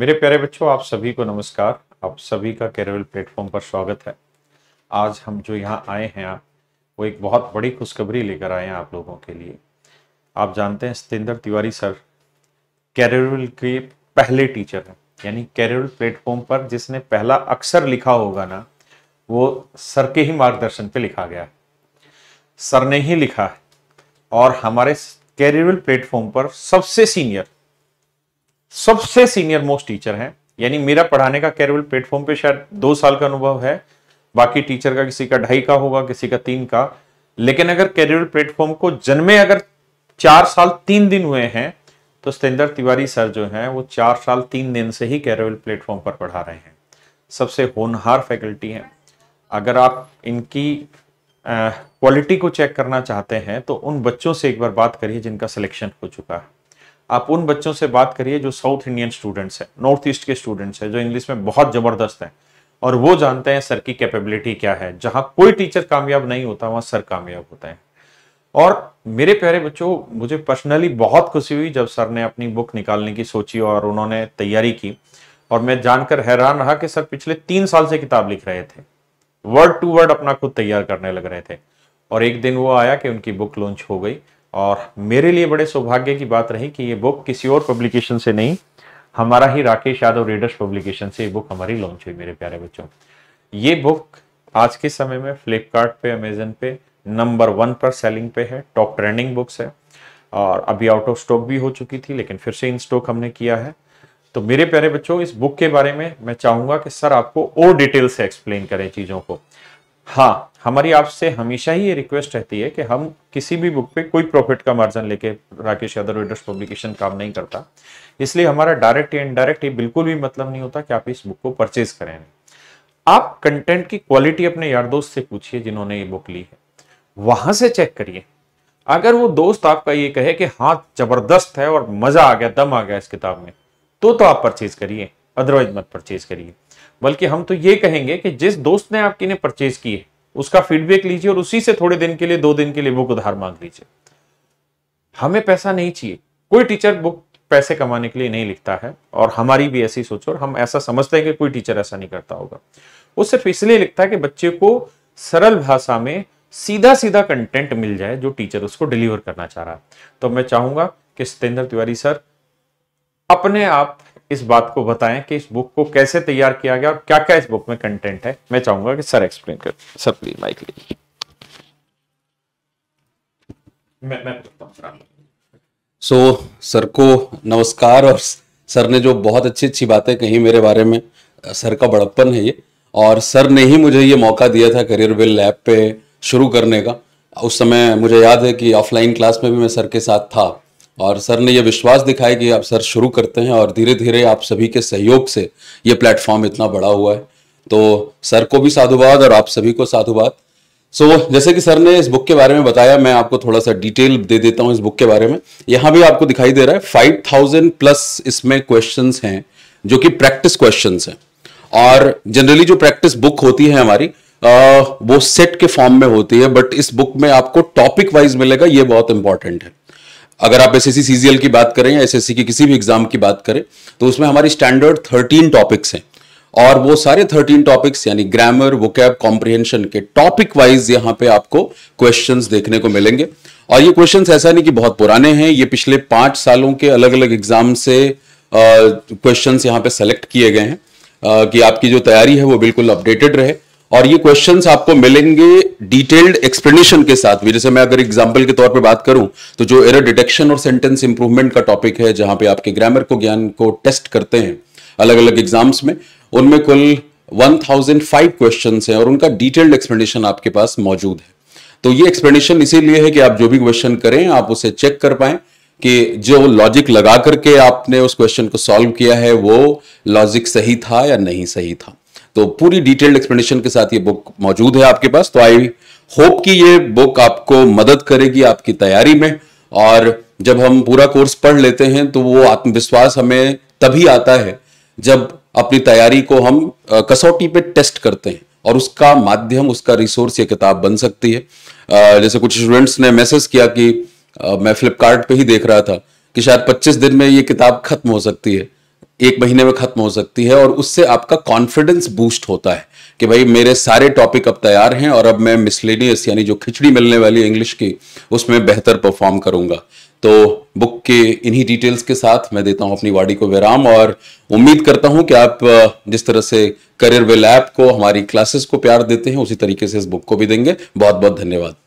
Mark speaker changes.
Speaker 1: मेरे प्यारे बच्चों आप सभी को नमस्कार आप सभी का केरवल प्लेटफॉर्म पर स्वागत है आज हम जो यहाँ आए हैं आप वो एक बहुत बड़ी खुशखबरी लेकर आए हैं आप लोगों के लिए आप जानते हैं सतेंद्र तिवारी सर केरवल के पहले टीचर हैं यानी केरवल प्लेटफॉर्म पर जिसने पहला अक्सर लिखा होगा ना वो सर के ही मार्गदर्शन पे लिखा गया है सर ने ही लिखा है और हमारे केरवल प्लेटफॉर्म पर सबसे सीनियर सबसे सीनियर मोस्ट टीचर हैं यानी मेरा पढ़ाने का केरवल प्लेटफॉर्म पे शायद दो साल का अनुभव है बाकी टीचर का किसी का ढाई का होगा किसी का तीन का लेकिन अगर केरवल प्लेटफॉर्म को जन्मे अगर चार साल तीन दिन हुए हैं तो सतेंद्र तिवारी सर जो हैं वो चार साल तीन दिन से ही केरवल प्लेटफॉर्म पर पढ़ा रहे हैं सबसे होनहार फैकल्टी हैं अगर आप इनकी क्वालिटी को चेक करना चाहते हैं तो उन बच्चों से एक बार बात करिए जिनका सिलेक्शन हो चुका है आप उन बच्चों से बात करिए जो साउथ इंडियन स्टूडेंट्स हैं नॉर्थ ईस्ट के स्टूडेंट्स हैं जो इंग्लिश में बहुत ज़बरदस्त हैं और वो जानते हैं सर की कैपेबिलिटी क्या है जहाँ कोई टीचर कामयाब नहीं होता वहाँ सर कामयाब होते हैं और मेरे प्यारे बच्चों मुझे पर्सनली बहुत खुशी हुई जब सर ने अपनी बुक निकालने की सोची और उन्होंने तैयारी की और मैं जानकर हैरान रहा कि सर पिछले तीन साल से किताब लिख रहे थे वर्ड टू वर्ड अपना खुद तैयार करने लग रहे थे और एक दिन वो आया कि उनकी बुक लॉन्च हो गई और मेरे लिए बड़े सौभाग्य की बात रही कि ये बुक किसी और पब्लिकेशन से नहीं हमारा ही राकेश यादव रीडर्स पब्लिकेशन से ये बुक हमारी लॉन्च हुई मेरे प्यारे बच्चों ये बुक आज के समय में फ्लिपकार्ट अमेजन पे नंबर वन पर सेलिंग पे है टॉप ट्रेंडिंग बुक्स है और अभी आउट ऑफ स्टॉक भी हो चुकी थी लेकिन फिर से इन स्टॉक हमने किया है तो मेरे प्यारे बच्चों इस बुक के बारे में मैं चाहूंगा कि सर आपको और डिटेल से एक्सप्लेन करें चीज़ों को हाँ हमारी आपसे हमेशा ही ये रिक्वेस्ट रहती है कि हम किसी भी बुक पे कोई प्रॉफिट का मार्जिन लेके राकेश यादव रीडर्स पब्लिकेशन काम नहीं करता इसलिए हमारा डायरेक्ट या इनडायरेक्ट ये बिल्कुल भी मतलब नहीं होता कि आप इस बुक को परचेज करें आप कंटेंट की क्वालिटी अपने यार दोस्त से पूछिए जिन्होंने ये बुक ली है वहां से चेक करिए अगर वो दोस्त आपका ये कहे कि हाँ जबरदस्त है और मजा आ गया दम आ गया इस किताब में तो तो आप परचेज करिए अदरवाइज मत परचेज करिए बल्कि हम तो ये कहेंगे कि जिस दोस्त ने आपके ने परचेज की है उसका फीडबैक लीजिए और उसी से थोड़े दिन के लिए दो दिन के लिए बुक उधार मांग लीजिए हमें पैसा नहीं चाहिए कोई टीचर बुक पैसे कमाने के लिए नहीं लिखता है और हमारी भी ऐसी सोच और हम ऐसा समझते हैं कि कोई टीचर ऐसा नहीं करता होगा वो सिर्फ इसलिए लिखता है कि बच्चे को सरल भाषा में सीधा सीधा कंटेंट मिल जाए जो टीचर उसको डिलीवर करना चाह रहा है तो मैं चाहूंगा कि सत्येंद्र तिवारी सर अपने आप इस बात को बताएं कि इस बुक को कैसे तैयार किया गया और क्या क्या इस बुक में कंटेंट है मैं चाहूंगा कि सर एक्सप्लेन कर
Speaker 2: सर प्लीज माइक लीजिए मैं मैं सो so, सर को नमस्कार और सर ने जो बहुत अच्छी अच्छी बातें कही मेरे बारे में सर का बड़प्पन है ये और सर ने ही मुझे ये मौका दिया था करियर बिल लैब पे शुरू करने का उस समय मुझे याद है कि ऑफलाइन क्लास में भी मैं सर के साथ था और सर ने यह विश्वास दिखाया कि आप सर शुरू करते हैं और धीरे धीरे आप सभी के सहयोग से ये प्लेटफॉर्म इतना बड़ा हुआ है तो सर को भी साधुवाद और आप सभी को साधुवाद सो so, जैसे कि सर ने इस बुक के बारे में बताया मैं आपको थोड़ा सा डिटेल दे देता हूं इस बुक के बारे में यहां भी आपको दिखाई दे रहा है फाइव थाउजेंड प्लस इसमें क्वेश्चन हैं जो कि प्रैक्टिस क्वेश्चन हैं और जनरली जो प्रैक्टिस बुक होती है हमारी आ, वो सेट के फॉर्म में होती है बट इस बुक में आपको टॉपिक वाइज मिलेगा ये बहुत इंपॉर्टेंट है अगर आप एस एस की बात करें या एस की किसी भी एग्जाम की बात करें तो उसमें हमारी स्टैंडर्ड थर्टीन टॉपिक्स हैं और वो सारे थर्टीन टॉपिक्स यानी ग्रामर वोकैब कॉम्प्रिहेंशन के टॉपिक वाइज यहाँ पे आपको क्वेश्चंस देखने को मिलेंगे और ये क्वेश्चंस ऐसा नहीं कि बहुत पुराने हैं ये पिछले पांच सालों के अलग अलग एग्जाम से क्वेश्चन यहाँ पे सेलेक्ट किए गए हैं आ, कि आपकी जो तैयारी है वो बिल्कुल अपडेटेड रहे और ये क्वेश्चन आपको मिलेंगे डिटेल्ड एक्सप्लेनेशन के साथ भी जैसे मैं अगर एग्जाम्पल के तौर पर बात करूं तो जो एरर डिटेक्शन और सेंटेंस इंप्रूवमेंट का टॉपिक है जहां पे आपके ग्रामर को ज्ञान को टेस्ट करते हैं अलग अलग एग्जाम्स में उनमें कुल 1005 क्वेश्चन है और उनका डिटेल्ड एक्सप्लेनेशन आपके पास मौजूद है तो ये एक्सप्लेनेशन इसीलिए है कि आप जो भी क्वेश्चन करें आप उसे चेक कर पाए कि जो लॉजिक लगा करके आपने उस क्वेश्चन को सॉल्व किया है वो लॉजिक सही था या नहीं सही था तो पूरी डिटेल्ड एक्सप्लेनेशन के साथ ये बुक मौजूद है आपके पास तो आई होप कि ये बुक आपको मदद करेगी आपकी तैयारी में और जब हम पूरा कोर्स पढ़ लेते हैं तो वो आत्मविश्वास हमें तभी आता है जब अपनी तैयारी को हम कसौटी पे टेस्ट करते हैं और उसका माध्यम उसका रिसोर्स ये किताब बन सकती है जैसे कुछ स्टूडेंट्स ने मैसेज किया कि मैं फ्लिपकार्ट ही देख रहा था कि शायद 25 दिन में ये किताब खत्म हो सकती है एक महीने में खत्म हो सकती है और उससे आपका कॉन्फिडेंस बूस्ट होता है कि भाई मेरे सारे टॉपिक अब तैयार हैं और अब मैं मिसलेनियस यानी जो खिचड़ी मिलने वाली इंग्लिश की उसमें बेहतर परफॉर्म करूंगा तो बुक के इन्हीं डिटेल्स के साथ मैं देता हूं अपनी वाड़ी को विराम और उम्मीद करता हूं कि आप जिस तरह से करियर वेल ऐप को हमारी क्लासेस को प्यार देते हैं उसी तरीके से इस बुक को भी देंगे बहुत बहुत धन्यवाद